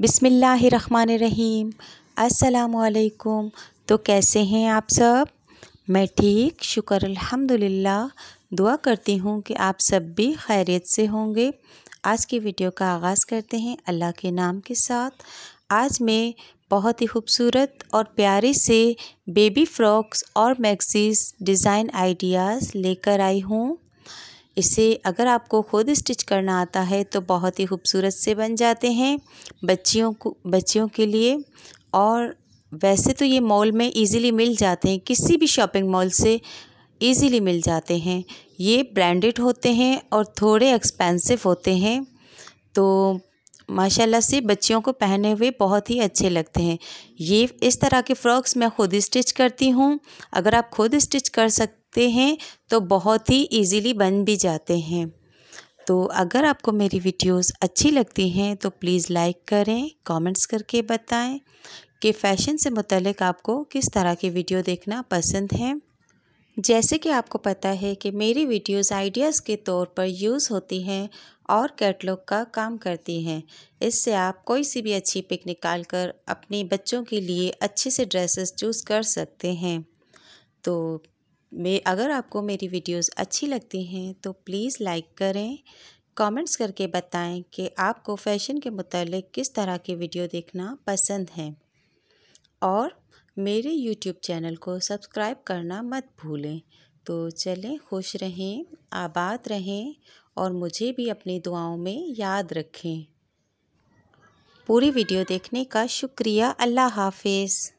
बिसमीम् असलकुम तो कैसे हैं आप सब मैं ठीक शुक्र अल्हम्दुलिल्लाह दुआ करती हूँ कि आप सब भी खैरियत से होंगे आज की वीडियो का आगाज़ करते हैं अल्लाह के नाम के साथ आज मैं बहुत ही खूबसूरत और प्यारे से बेबी फ्रॉक्स और मैक्सीज डिज़ाइन आइडियाज़ लेकर आई हूँ इसे अगर आपको खुद स्टिच करना आता है तो बहुत ही खूबसूरत से बन जाते हैं बच्चियों को बच्चियों के लिए और वैसे तो ये मॉल में इजीली मिल जाते हैं किसी भी शॉपिंग मॉल से इजीली मिल जाते हैं ये ब्रांडेड होते हैं और थोड़े एक्सपेंसिव होते हैं तो माशाल्लाह से बच्चियों को पहने हुए बहुत ही अच्छे लगते हैं ये इस तरह के फ़्रॉक्स मैं खुद स्टिच करती हूँ अगर आप खुद स्टिच कर सक सकते हैं तो बहुत ही इजीली बन भी जाते हैं तो अगर आपको मेरी वीडियोस अच्छी लगती हैं तो प्लीज़ लाइक करें कमेंट्स करके बताएं कि फ़ैशन से मुतलक आपको किस तरह की वीडियो देखना पसंद है जैसे कि आपको पता है कि मेरी वीडियोस आइडियाज़ के तौर पर यूज़ होती हैं और कैटलॉग का काम करती हैं इससे आप कोई सी भी अच्छी पिक निकाल कर अपने बच्चों के लिए अच्छे से ड्रेसेस चूज़ कर सकते हैं तो मे अगर आपको मेरी वीडियोस अच्छी लगती हैं तो प्लीज़ लाइक करें कमेंट्स करके बताएं कि आपको फ़ैशन के मुतालिक किस तरह की वीडियो देखना पसंद है और मेरे यूट्यूब चैनल को सब्सक्राइब करना मत भूलें तो चलें खुश रहें आबाद रहें और मुझे भी अपनी दुआओं में याद रखें पूरी वीडियो देखने का शुक्रिया अल्लाह हाफिज़